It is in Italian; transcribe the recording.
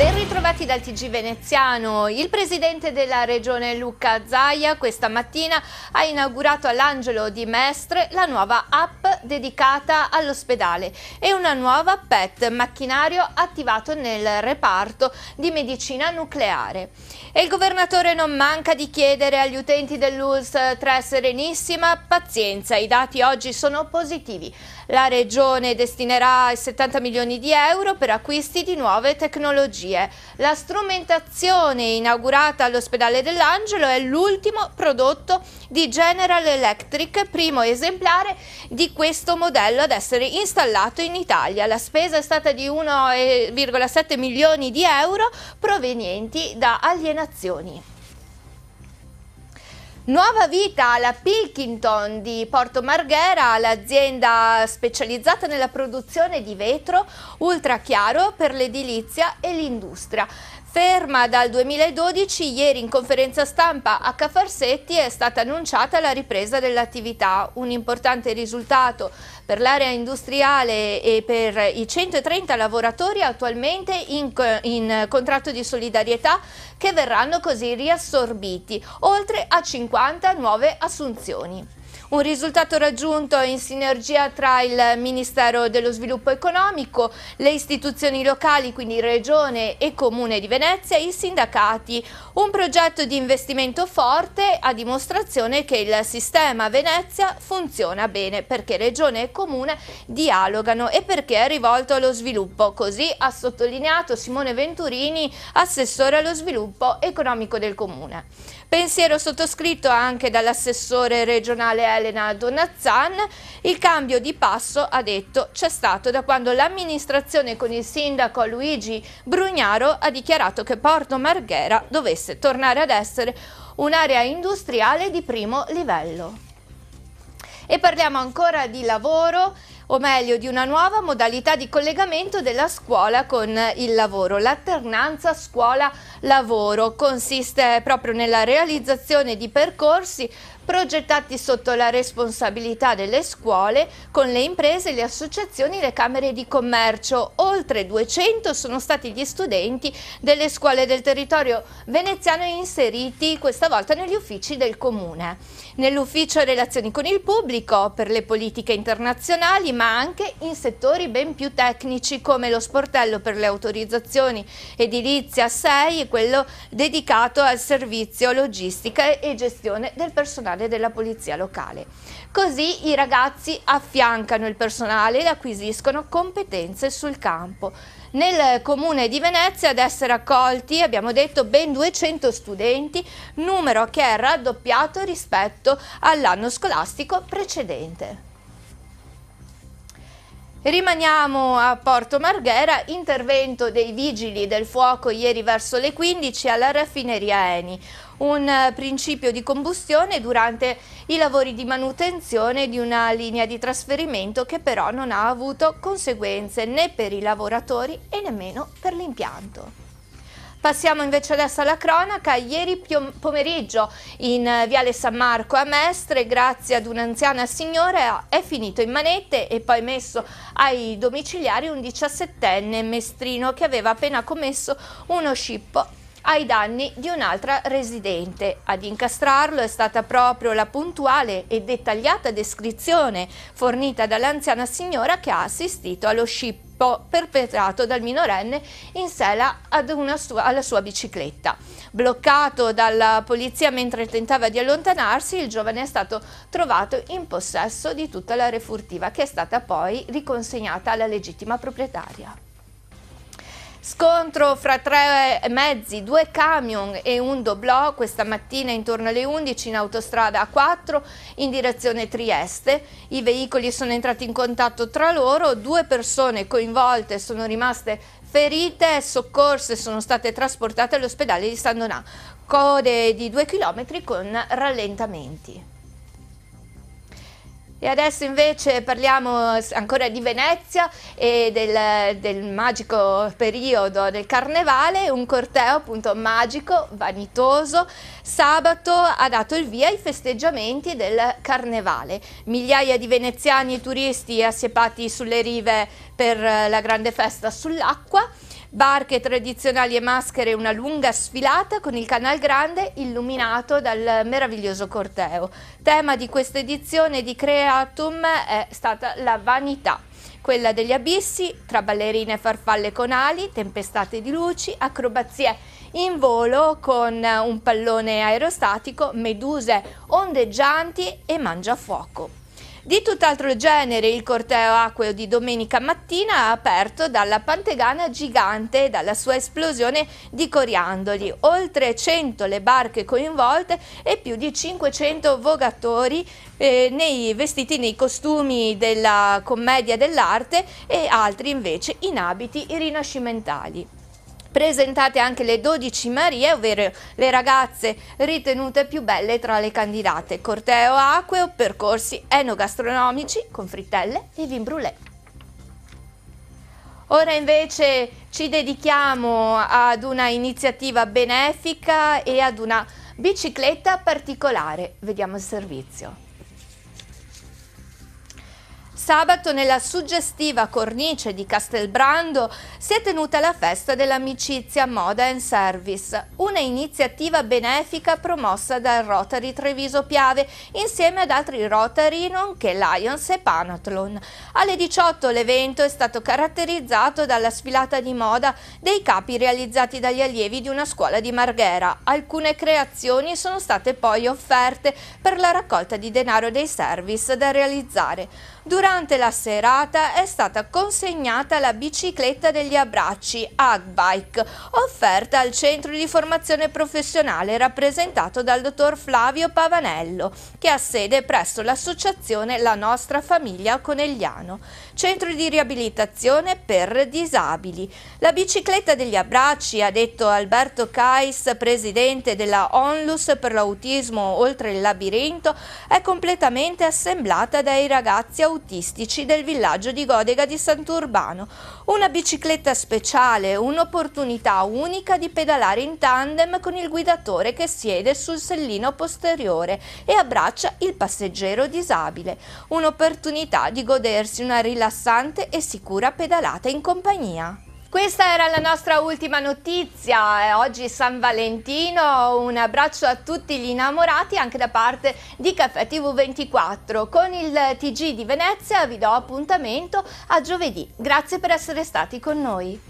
de retro Bentornati dal TG Veneziano. Il presidente della regione Luca Zaia questa mattina ha inaugurato all'Angelo di Mestre la nuova app dedicata all'ospedale e una nuova PET macchinario attivato nel reparto di medicina nucleare. E il governatore non manca di chiedere agli utenti dell'ULS 3 Serenissima pazienza, i dati oggi sono positivi. La regione destinerà 70 milioni di euro per acquisti di nuove tecnologie. La la strumentazione inaugurata all'ospedale dell'Angelo è l'ultimo prodotto di General Electric, primo esemplare di questo modello ad essere installato in Italia. La spesa è stata di 1,7 milioni di euro provenienti da alienazioni. Nuova vita alla Pilkington di Porto Marghera, l'azienda specializzata nella produzione di vetro ultrachiaro per l'edilizia e l'industria. Ferma dal 2012, ieri in conferenza stampa a Cafarsetti è stata annunciata la ripresa dell'attività, un importante risultato per l'area industriale e per i 130 lavoratori attualmente in, in, contratto di solidarietà che verranno così riassorbiti, oltre a 50 nuove assunzioni. Un risultato raggiunto in sinergia tra il Ministero dello Sviluppo Economico, le istituzioni locali, quindi Regione e Comune di Venezia, e i sindacati. Un progetto di investimento forte a dimostrazione che il sistema Venezia funziona bene perché Regione e Comune dialogano e perché è rivolto allo sviluppo. Così ha sottolineato Simone Venturini, assessore allo sviluppo economico del Comune. Pensiero sottoscritto anche dall'assessore regionale Elena Donazzan, il cambio di passo, ha detto, c'è stato da quando l'amministrazione con il sindaco Luigi Brugnaro ha dichiarato che Porto Marghera dovesse tornare ad essere un'area industriale di primo livello. E parliamo ancora di lavoro o meglio di una nuova modalità di collegamento della scuola con il lavoro, l'alternanza scuola-lavoro consiste proprio nella realizzazione di percorsi progettati sotto la responsabilità delle scuole con le imprese, le associazioni e le camere di commercio. Oltre 200 sono stati gli studenti delle scuole del territorio veneziano inseriti questa volta negli uffici del comune. Nell'ufficio relazioni con il pubblico per le politiche internazionali ma anche in settori ben più tecnici come lo sportello per le autorizzazioni edilizia 6 e quello dedicato al servizio logistica e gestione del personale della polizia locale. Così i ragazzi affiancano il personale ed acquisiscono competenze sul campo. Nel comune di Venezia ad essere accolti, abbiamo detto, ben 200 studenti, numero che è raddoppiato rispetto all'anno scolastico precedente. Rimaniamo a Porto Marghera, intervento dei vigili del fuoco ieri verso le 15 alla raffineria Eni, un eh, principio di combustione durante i lavori di manutenzione di una linea di trasferimento che però non ha avuto conseguenze né per i lavoratori e nemmeno per l'impianto. Passiamo invece adesso alla cronaca, ieri pomeriggio in eh, Viale San Marco a Mestre grazie ad un'anziana signora è finito in manette e poi messo ai domiciliari un 17enne mestrino che aveva appena commesso uno scippo ai danni di un'altra residente. Ad incastrarlo è stata proprio la puntuale e dettagliata descrizione fornita dall'anziana signora che ha assistito allo scippo perpetrato dal minorenne in sella sua, alla sua bicicletta. Bloccato dalla polizia mentre tentava di allontanarsi, il giovane è stato trovato in possesso di tutta la refurtiva che è stata poi riconsegnata alla legittima proprietaria. Scontro fra tre mezzi, due camion e un doblò questa mattina intorno alle 11 in autostrada A4 in direzione Trieste. I veicoli sono entrati in contatto tra loro, due persone coinvolte sono rimaste ferite, soccorse sono state trasportate all'ospedale di San Donà. Code di due chilometri con rallentamenti. E adesso invece parliamo ancora di Venezia e del, del, magico periodo del carnevale, un corteo appunto magico, vanitoso, sabato ha dato il via ai festeggiamenti del carnevale. Migliaia di veneziani e turisti assiepati sulle rive per la grande festa sull'acqua Barche tradizionali e maschere, una lunga sfilata con il Canal Grande illuminato dal meraviglioso corteo. Tema di questa edizione di Creatum è stata la vanità quella degli abissi, tra ballerine e farfalle con ali, tempestate di luci, acrobazie in volo con un pallone aerostatico, meduse ondeggianti e mangiafuoco. Di tutt'altro genere il corteo acqueo di domenica mattina ha aperto dalla Pantegana gigante e dalla sua esplosione di coriandoli. Oltre 100 le barche coinvolte e più di 500 vogatori eh, nei, vestiti nei costumi della commedia dell'arte e altri invece in abiti rinascimentali presentate anche le 12 Marie, ovvero le ragazze ritenute più belle tra le candidate. Corteo acqueo, percorsi enogastronomici con frittelle e vin brûlé. Ora invece ci dedichiamo ad una iniziativa benefica e ad una bicicletta particolare. Vediamo il servizio sabato nella suggestiva cornice di Castelbrando si è tenuta la festa dell'amicizia Moda and Service, una iniziativa benefica promossa dal Rotary Treviso Piave insieme ad altri Rotary nonché Lions e Panathlon. Alle 18 l'evento è stato caratterizzato dalla sfilata di moda dei capi realizzati dagli allievi di una scuola di Marghera. Alcune creazioni sono state poi offerte per la raccolta di denaro dei service da realizzare. Durante Durante la serata è stata consegnata la bicicletta degli abbracci Agbike, offerta al centro di formazione professionale rappresentato dal dottor Flavio Pavanello, che ha sede presso l'associazione La Nostra Famiglia Conegliano, centro di riabilitazione per disabili. La bicicletta degli abbracci, ha detto Alberto Cais, presidente della Onlus per l'autismo oltre il labirinto, è completamente assemblata dai ragazzi autisti turistici del villaggio di Godega di Sant'Urbano. Una bicicletta speciale, un'opportunità unica di pedalare in tandem con il guidatore che siede sul sellino posteriore e abbraccia il passeggero disabile. Un'opportunità di godersi una rilassante e sicura pedalata in compagnia. Questa era la nostra ultima notizia, eh, oggi San Valentino, un abbraccio a tutti gli innamorati anche da parte di Caffè TV24. Con il TG di Venezia vi do appuntamento a giovedì, grazie per essere stati con noi.